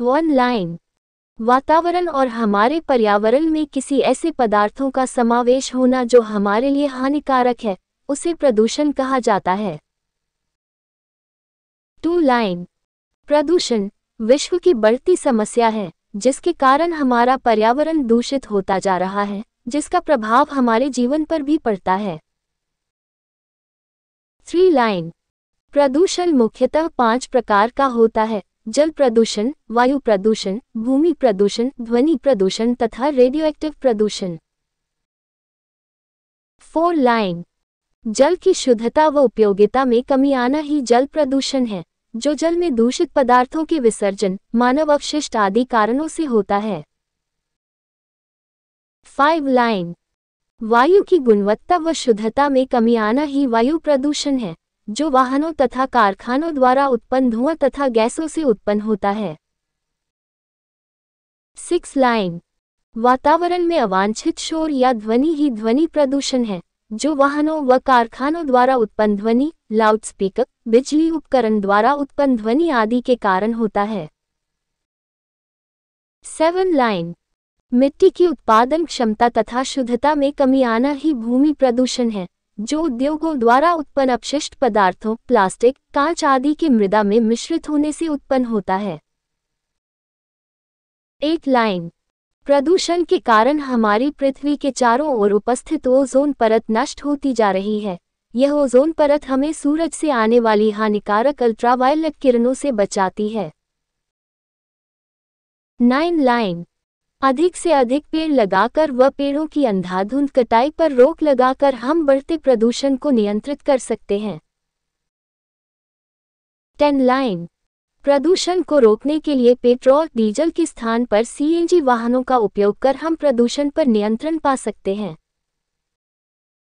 one line वातावरण और हमारे पर्यावरण में किसी ऐसे पदार्थों का समावेश होना जो हमारे लिए हानिकारक है उसे प्रदूषण कहा जाता है टू लाइन प्रदूषण विश्व की बढ़ती समस्या है जिसके कारण हमारा पर्यावरण दूषित होता जा रहा है जिसका प्रभाव हमारे जीवन पर भी पड़ता है थ्री लाइन प्रदूषण मुख्यतः पांच प्रकार का होता है जल प्रदूषण वायु प्रदूषण भूमि प्रदूषण ध्वनि प्रदूषण तथा रेडियोएक्टिव प्रदूषण फोर लाइन जल की शुद्धता व उपयोगिता में कमी आना ही जल प्रदूषण है जो जल में दूषित पदार्थों के विसर्जन मानव अवशिष्ट आदि कारणों से होता है फाइव लाइन वायु की गुणवत्ता व शुद्धता में कमी आना ही वायु प्रदूषण है जो वाहनों तथा कारखानों द्वारा उत्पन्न धुआं तथा गैसों से उत्पन्न होता है सिक्स लाइन वातावरण में अवांछित शोर या ध्वनि ही ध्वनि प्रदूषण है जो वाहनों व कारखानों द्वारा उत्पन्न ध्वनि लाउडस्पीकर बिजली उपकरण द्वारा उत्पन्न ध्वनि आदि के कारण होता है सेवन लाइन मिट्टी की उत्पादन क्षमता तथा शुद्धता में कमी आना ही भूमि प्रदूषण है जो उद्योगों द्वारा उत्पन्न अपशिष्ट पदार्थों प्लास्टिक कांच आदि के मृदा में मिश्रित होने से उत्पन्न होता है एक लाइन प्रदूषण के कारण हमारी पृथ्वी के चारों ओर उपस्थित ओजोन परत नष्ट होती जा रही है यह ओजोन परत हमें सूरज से आने वाली हानिकारक अल्ट्रावायलेट किरणों से बचाती है नाइन लाइन अधिक से अधिक पेड़ लगाकर व पेड़ों की अंधाधुंध कटाई पर रोक लगाकर हम बढ़ते प्रदूषण को नियंत्रित कर सकते हैं टेन लाइन प्रदूषण को रोकने के लिए पेट्रोल डीजल के स्थान पर सीएनजी वाहनों का उपयोग कर हम प्रदूषण पर नियंत्रण पा सकते हैं